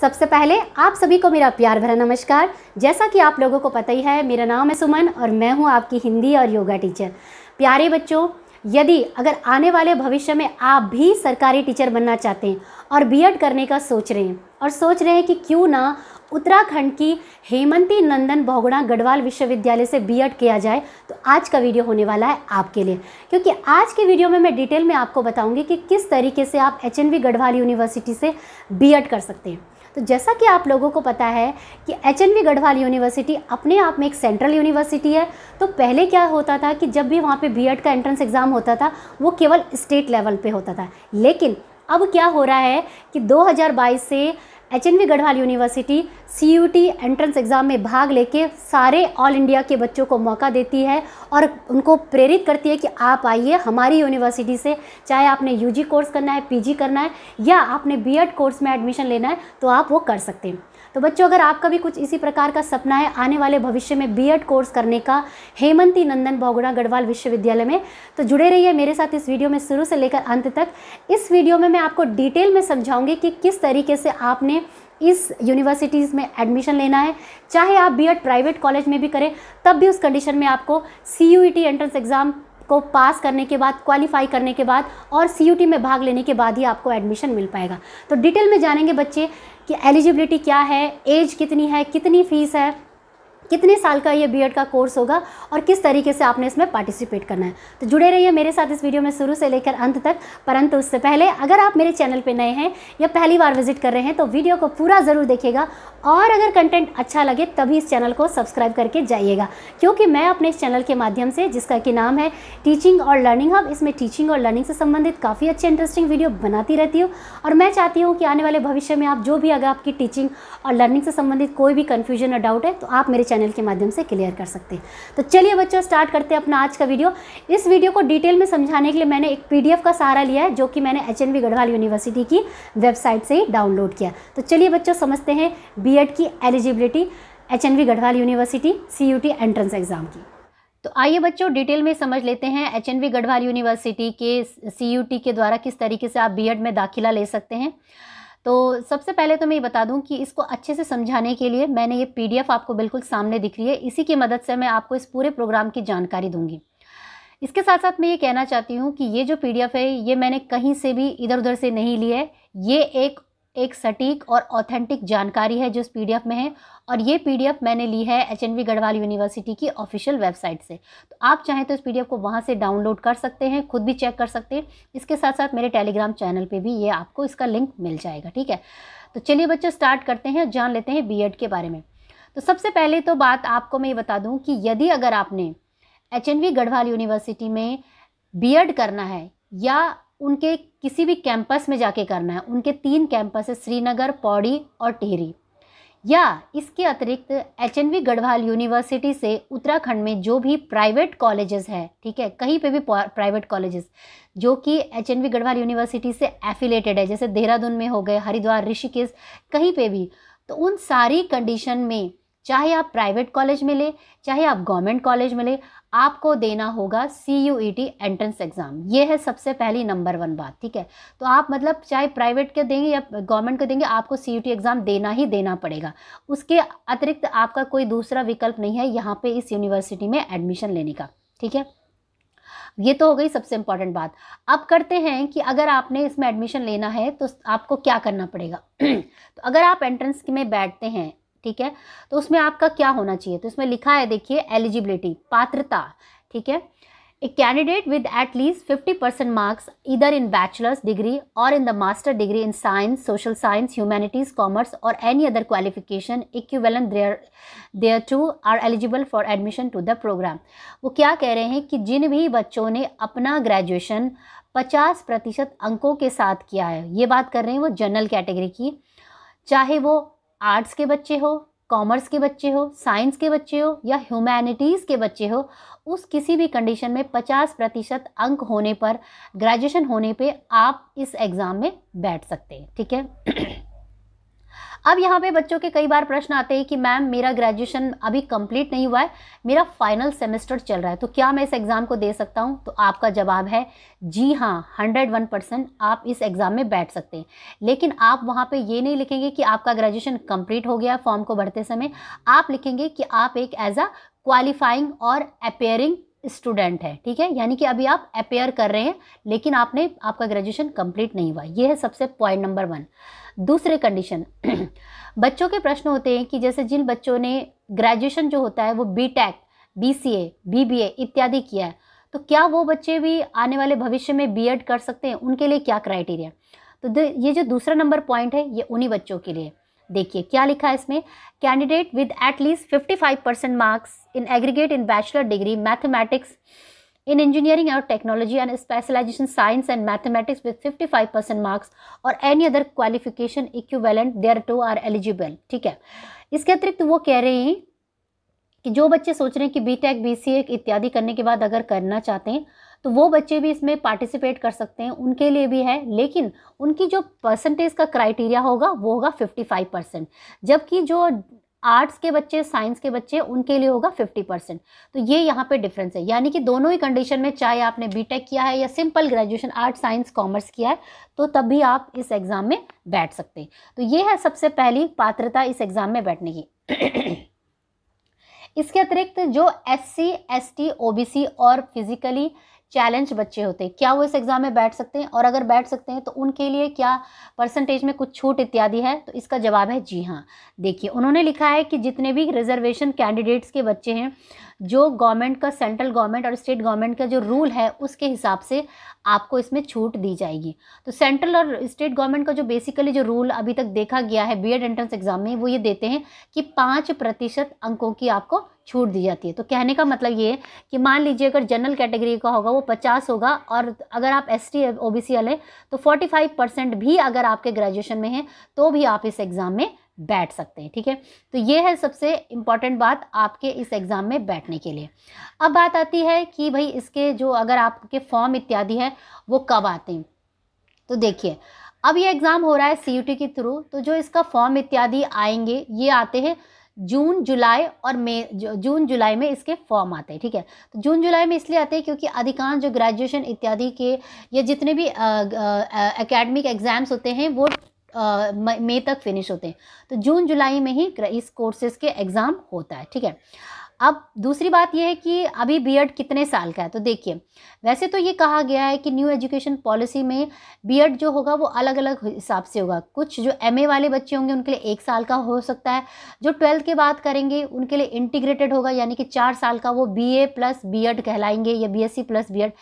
सबसे पहले आप सभी को मेरा प्यार भरा नमस्कार जैसा कि आप लोगों को पता ही है मेरा नाम है सुमन और मैं हूँ आपकी हिंदी और योगा टीचर प्यारे बच्चों यदि अगर आने वाले भविष्य में आप भी सरकारी टीचर बनना चाहते हैं और बीएड करने का सोच रहे हैं और सोच रहे हैं कि क्यों ना उत्तराखंड की हेमंती नंदन बहुगुणा गढ़वाल विश्वविद्यालय से बीएड किया जाए तो आज का वीडियो होने वाला है आपके लिए क्योंकि आज के वीडियो में मैं डिटेल में आपको बताऊंगी कि किस तरीके से आप एच गढ़वाल यूनिवर्सिटी से बीएड कर सकते हैं तो जैसा कि आप लोगों को पता है कि एच एन गढ़वाल यूनिवर्सिटी अपने आप में एक सेंट्रल यूनिवर्सिटी है तो पहले क्या होता था कि जब भी वहाँ पे बीएड e का एंट्रेंस एग्ज़ाम होता था वो केवल स्टेट लेवल पे होता था लेकिन अब क्या हो रहा है कि 2022 से H N B Garhwal university C U T entrance exam में भाग लेके सारे ऑल इंडिया के बच्चों को मौका देती है और उनको प्रेरित करती है कि आप आइए हमारी यूनिवर्सिटी से चाहे आपने यू जी कोर्स करना है पी जी करना है या आपने बी एड कोर्स में एडमिशन लेना है तो आप वो कर सकते हैं तो बच्चों अगर आपका भी कुछ इसी प्रकार का सपना है आने वाले भविष्य में बी एड कोर्स करने का हेमंती नंदन बहुगुणा गढ़वाल विश्वविद्यालय में तो जुड़े रहिए मेरे साथ इस वीडियो में शुरू से लेकर अंत तक इस वीडियो में मैं आपको डिटेल में समझाऊंगी कि किस तरीके से आपने इस यूनिवर्सिटीज़ में एडमिशन लेना है चाहे आप बी प्राइवेट कॉलेज में भी करें तब भी उस कंडीशन में आपको सी एंट्रेंस एग्ज़ाम को पास करने के बाद क्वालिफाई करने के बाद और सी में भाग लेने के बाद ही आपको एडमिशन मिल पाएगा तो डिटेल में जानेंगे बच्चे कि एलिजिबिलिटी क्या है एज कितनी है कितनी फ़ीस है कितने साल का ये बीएड का कोर्स होगा और किस तरीके से आपने इसमें पार्टिसिपेट करना है तो जुड़े रहिए मेरे साथ इस वीडियो में शुरू से लेकर अंत तक परंतु उससे पहले अगर आप मेरे चैनल पर नए हैं या पहली बार विजिट कर रहे हैं तो वीडियो को पूरा ज़रूर देखिएगा और अगर कंटेंट अच्छा लगे तभी इस चैनल को सब्सक्राइब करके जाइएगा क्योंकि मैं अपने इस चैनल के माध्यम से जिसका कि नाम है टीचिंग और लर्निंग हब इसमें टीचिंग और लर्निंग से संबंधित काफ़ी अच्छे इंटरेस्टिंग वीडियो बनाती रहती हूँ और मैं चाहती हूँ कि आने वाले भविष्य में आप जो भी अगर आपकी टीचिंग और लर्निंग से संबंधित कोई भी कन्फ्यूजन और डाउट है तो आप मेरे चैनल चैनल के माध्यम से क्लियर कर सकते हैं तो चलिए बच्चों स्टार्ट करते हैं अपना आज का वीडियो इस वीडियो को डिटेल में समझाने के लिए मैंने एक पी का सहारा लिया है जो कि मैंने एच गढ़वाल यूनिवर्सिटी की वेबसाइट से डाउनलोड किया तो चलिए बच्चों समझते हैं बी की eligibility H Garhwal university C entrance exam की तो आइए बच्चों डिटेल में समझ लेते हैं एच गढ़वाल यूनिवर्सिटी के सी के द्वारा किस तरीके से आप बीएड में दाखिला ले सकते हैं तो सबसे पहले तो मैं ये बता दूं कि इसको अच्छे से समझाने के लिए मैंने ये पीडीएफ आपको बिल्कुल सामने दिख रही है इसी की मदद से मैं आपको इस पूरे प्रोग्राम की जानकारी दूंगी इसके साथ साथ मैं ये कहना चाहती हूँ कि ये जो पीडीएफ है ये मैंने कहीं से भी इधर उधर से नहीं ली है ये एक एक सटीक और ऑथेंटिक जानकारी है जो इस पी में है और ये पी मैंने ली है एच गढ़वाल यूनिवर्सिटी की ऑफिशियल वेबसाइट से तो आप चाहें तो इस पी को वहाँ से डाउनलोड कर सकते हैं खुद भी चेक कर सकते हैं इसके साथ साथ मेरे टेलीग्राम चैनल पर भी ये आपको इसका लिंक मिल जाएगा ठीक है तो चलिए बच्चों स्टार्ट करते हैं जान लेते हैं बी के बारे में तो सबसे पहले तो बात आपको मैं ये बता दूँ कि यदि अगर आपने एच गढ़वाल यूनिवर्सिटी में बी करना है या उनके किसी भी कैंपस में जाके करना है उनके तीन कैंपस है श्रीनगर पौड़ी और टिहरी या इसके अतिरिक्त H N B Garhwal university से उत्तराखंड में जो भी प्राइवेट कॉलेजेस है ठीक है कहीं पे भी प्राइवेट कॉलेजेस जो कि H N B Garhwal university से एफिलेटेड है जैसे देहरादून में हो गए हरिद्वार ऋषिकेश कहीं पे भी तो उन सारी कंडीशन में चाहे आप प्राइवेट कॉलेज में लें चाहे आप गवर्नमेंट कॉलेज में लें आपको देना होगा C U E T entrance exam ये है सबसे पहली नंबर वन बात ठीक है तो आप मतलब चाहे प्राइवेट के देंगे या गवर्नमेंट के देंगे आपको सी यू टी एग्ज़ाम देना ही देना पड़ेगा उसके अतिरिक्त आपका कोई दूसरा विकल्प नहीं है यहाँ पे इस यूनिवर्सिटी में एडमिशन लेने का ठीक है ये तो हो गई सबसे इम्पॉर्टेंट बात अब करते हैं कि अगर आपने इसमें एडमिशन लेना है तो आपको क्या करना पड़ेगा तो अगर आप एंट्रेंस में बैठते हैं ठीक है तो उसमें आपका क्या होना चाहिए तो इसमें लिखा है देखिए एलिजिबिलिटी पात्रता ठीक है a candidate with at least fifty percent marks इधर इन बैचलर्स डिग्री और in the master degree in science social science humanities commerce और any other qualification equivalent there thereto are eligible for admission to the program वो क्या कह रहे हैं कि जिन भी बच्चों ने अपना ग्रेजुएशन पचास प्रतिशत अंकों के साथ किया है ये बात कर रहे हैं वो जनरल कैटेगरी की चाहे वो आर्ट्स के बच्चे हो कॉमर्स के बच्चे हो साइंस के बच्चे हो या ह्यूमैनिटीज़ के बच्चे हो उस किसी भी कंडीशन में 50 प्रतिशत अंक होने पर ग्रेजुएशन होने पे आप इस एग्ज़ाम में बैठ सकते हैं ठीक है अब यहाँ पे बच्चों के कई बार प्रश्न आते हैं कि मैम मेरा ग्रेजुएशन अभी कंप्लीट नहीं हुआ है मेरा फाइनल सेमेस्टर चल रहा है तो क्या मैं इस एग्ज़ाम को दे सकता हूँ तो आपका जवाब है जी हाँ हंड्रेड वन परसेंट आप इस एग्ज़ाम में बैठ सकते हैं लेकिन आप वहाँ पे ये नहीं लिखेंगे कि आपका ग्रेजुएशन कंप्लीट हो गया फॉर्म को भरते समय आप लिखेंगे कि आप एक एज अ क्वालिफाइंग और अपेयरिंग स्टूडेंट है ठीक है यानी कि अभी आप अपेयर कर रहे हैं लेकिन आपने आपका ग्रेजुएशन कंप्लीट नहीं हुआ ये है सबसे पॉइंट नंबर वन दूसरे कंडीशन बच्चों के प्रश्न होते हैं कि जैसे जिन बच्चों ने ग्रेजुएशन जो होता है वो B tech B C A B B A इत्यादि किया है तो क्या वो बच्चे भी आने वाले भविष्य में बी एड कर सकते हैं उनके लिए क्या क्राइटेरिया तो ये जो दूसरा नंबर पॉइंट है ये उन्हीं बच्चों के लिए देखिए क्या लिखा है इसमें candidate with at least fifty five percent marks in aggregate in bachelor degree mathematics in engineering और technology and specialization science and mathematics with 55 percent marks और any other qualification equivalent thereto are eligible ठीक है इसके अतिरिक्त वो कह रहे हैं कि जो बच्चे सोच रहे हैं कि बी टेक बी इत्यादि करने के बाद अगर करना चाहते हैं तो वो बच्चे भी इसमें पार्टिसिपेट कर सकते हैं उनके लिए भी है लेकिन उनकी जो परसेंटेज का क्राइटेरिया होगा वो होगा 55 परसेंट जबकि जो आर्ट्स के बच्चे साइंस के बच्चे उनके लिए होगा 50 परसेंट तो ये यहाँ पे डिफरेंस है यानी कि दोनों ही कंडीशन में चाहे आपने बीटेक किया है या simple graduation art science commerce किया है तो तब भी आप इस एग्ज़ाम में बैठ सकते हैं तो ये है सबसे पहली पात्रता इस एग्ज़ाम में बैठने की इसके अतिरिक्त जो S C S T O B C और फिजिकली चैलेंज बच्चे होते हैं क्या वो इस एग्ज़ाम में बैठ सकते हैं और अगर बैठ सकते हैं तो उनके लिए क्या परसेंटेज में कुछ छूट इत्यादि है तो इसका जवाब है जी हाँ देखिए उन्होंने लिखा है कि जितने भी रिजर्वेशन कैंडिडेट्स के बच्चे हैं जो गवर्नमेंट का सेंट्रल गवर्नमेंट और स्टेट गवर्नमेंट का जो रूल है उसके हिसाब से आपको इसमें छूट दी जाएगी तो सेंट्रल और स्टेट गवर्नमेंट का जो बेसिकली जो रूल अभी तक देखा गया है एड एंट्रेंस एग्जाम में वो ये देते हैं कि पाँच प्रतिशत अंकों की आपको छूट दी जाती है तो कहने का मतलब ये है कि मान लीजिए अगर जनरल कैटेगरी का होगा वो पचास होगा और अगर आप S T O B C वाले तो फोर्टी फाइव परसेंट भी अगर आपके ग्रेजुएशन में हैं तो भी आप इस एग्ज़ाम में बैठ सकते हैं ठीक है तो ये है सबसे इम्पॉर्टेंट बात आपके इस एग्ज़ाम में बैठने के लिए अब बात आती है कि भाई इसके जो अगर आपके फॉर्म इत्यादि है वो कब आते हैं तो देखिए अब ये एग्ज़ाम हो रहा है सी के थ्रू तो जो इसका फॉर्म इत्यादि आएंगे ये आते हैं जून जुलाई और मई जून जुलाई में इसके फॉर्म आते हैं ठीक है तो जून जुलाई में इसलिए आते हैं क्योंकि अधिकांश जो ग्रेजुएशन इत्यादि के या जितने भी एकेडमिक एग्ज़ाम्स होते हैं वो मई तक फिनिश होते हैं तो जून जुलाई में ही इस कोर्सेज़ के एग्ज़ाम होता है ठीक है अब दूसरी बात यह है कि अभी बीएड कितने साल का है तो देखिए वैसे तो ये कहा गया है कि न्यू एजुकेशन पॉलिसी में बीएड जो होगा वो अलग अलग हिसाब से होगा कुछ जो एमए वाले बच्चे होंगे उनके लिए एक साल का हो सकता है जो ट्वेल्थ के बाद करेंगे उनके लिए इंटीग्रेटेड होगा यानी कि चार साल का वो बीए प्लस बीएड कहलाएंगे या बीएससी प्लस बीएड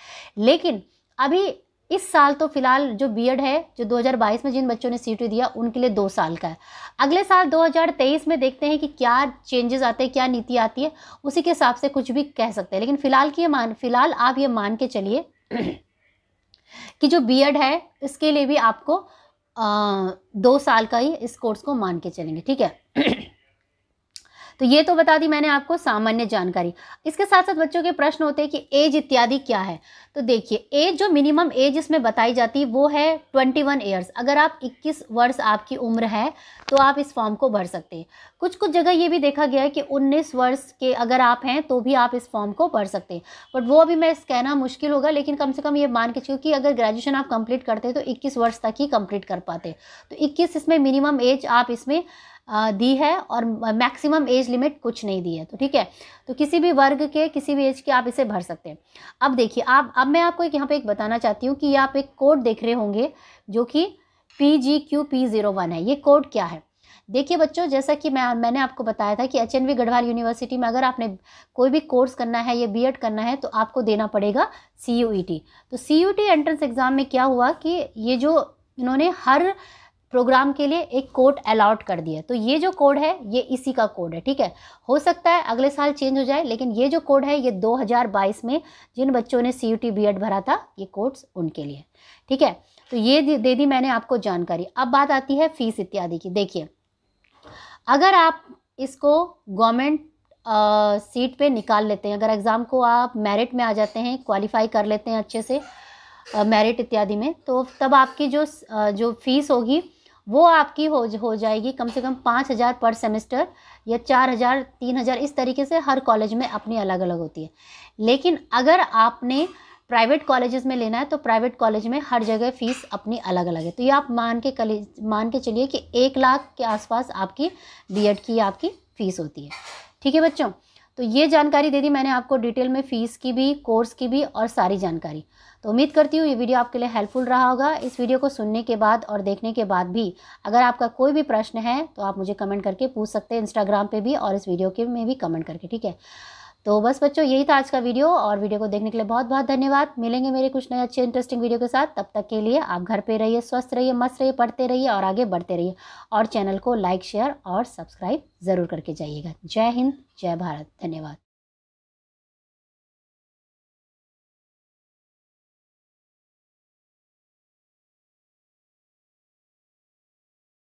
लेकिन अभी इस साल तो फिलहाल जो बी है जो 2022 में जिन बच्चों ने सी दिया उनके लिए दो साल का है अगले साल 2023 में देखते हैं कि क्या चेंजेस आते हैं क्या नीति आती है उसी के हिसाब से कुछ भी कह सकते हैं लेकिन फिलहाल की ये मान फिलहाल आप ये मान के चलिए कि जो बी है इसके लिए भी आपको आ, दो साल का ही इस कोर्स को मान के चलेंगे ठीक है तो ये तो बता दी मैंने आपको सामान्य जानकारी इसके साथ साथ बच्चों के प्रश्न होते हैं कि एज इत्यादि क्या है तो देखिए एज जो मिनिमम एज इसमें बताई जाती है वो है ट्वेंटी वन ईयर्स अगर आप इक्कीस वर्ष आपकी उम्र है तो आप इस फॉर्म को भर सकते हैं कुछ कुछ जगह ये भी देखा गया है कि उन्नीस वर्ष के अगर आप हैं तो भी आप इस फॉर्म को भर सकते हैं बट वो अभी मैं कहना मुश्किल होगा लेकिन कम से कम ये मान के चलिए कि अगर ग्रेजुएशन आप कंप्लीट करते हैं तो इक्कीस वर्ष तक ही कंप्लीट कर पाते तो इक्कीस इसमें मिनिमम एज आप इसमें दी है और मैक्सिमम एज लिमिट कुछ नहीं दी है तो ठीक है तो किसी भी वर्ग के किसी भी एज के आप इसे भर सकते हैं अब देखिए आप अब मैं आपको एक यहाँ पे एक बताना चाहती हूँ कि आप एक कोड देख रहे होंगे जो कि P G Q P zero one है ये कोड क्या है देखिए बच्चों जैसा कि मैं मैंने आपको बताया था कि H N B Garhwal university में अगर आपने कोई भी कोर्स करना है या बी एड करना है तो आपको देना पड़ेगा सी यू ई टी तो C U T entrance exam में क्या हुआ कि ये जो इन्होंने हर प्रोग्राम के लिए एक कोड अलाउट कर दिया तो ये जो कोड है ये इसी का कोड है ठीक है हो सकता है अगले साल चेंज हो जाए लेकिन ये जो कोड है ये 2022 में जिन बच्चों ने C U T B Ed भरा था ये कोड्स उनके लिए ठीक है तो ये दे दी मैंने आपको जानकारी अब बात आती है फीस इत्यादि की देखिए अगर आप इसको गवर्नमेंट सीट पे निकाल लेते हैं अगर एग्ज़ाम को आप मेरिट में आ जाते हैं क्वालिफाई कर लेते हैं अच्छे से मेरिट इत्यादि में तो तब आपकी जो जो फीस होगी वो आपकी हो हो जाएगी कम से कम पाँच हज़ार पर सेमेस्टर या चार हज़ार तीन हज़ार इस तरीके से हर कॉलेज में अपनी अलग अलग होती है लेकिन अगर आपने प्राइवेट कॉलेजेस में लेना है तो प्राइवेट कॉलेज में हर जगह फ़ीस अपनी अलग अलग है तो ये आप मान के कले मान के चलिए कि एक लाख के आसपास आपकी बी की आपकी फ़ीस होती है ठीक है बच्चों तो ये जानकारी दे दी मैंने आपको डिटेल में फ़ीस की भी कोर्स की भी और सारी जानकारी तो उम्मीद करती हूँ ये वीडियो आपके लिए हेल्पफुल रहा होगा इस वीडियो को सुनने के बाद और देखने के बाद भी अगर आपका कोई भी प्रश्न है तो आप मुझे कमेंट करके पूछ सकते हैं इंस्टाग्राम पर भी और इस वीडियो के में भी कमेंट करके ठीक है तो बस बच्चों यही था आज का वीडियो और वीडियो को देखने के लिए बहुत बहुत धन्यवाद मिलेंगे मेरे कुछ नए अच्छे इंटरेस्टिंग वीडियो के साथ तब तक के लिए आप घर पे रहिए स्वस्थ रहिए मस्त रहिए पढ़ते रहिए और आगे बढ़ते रहिए और चैनल को लाइक शेयर और सब्सक्राइब ज़रूर करके जाइएगा जय हिंद जय भारत धन्यवाद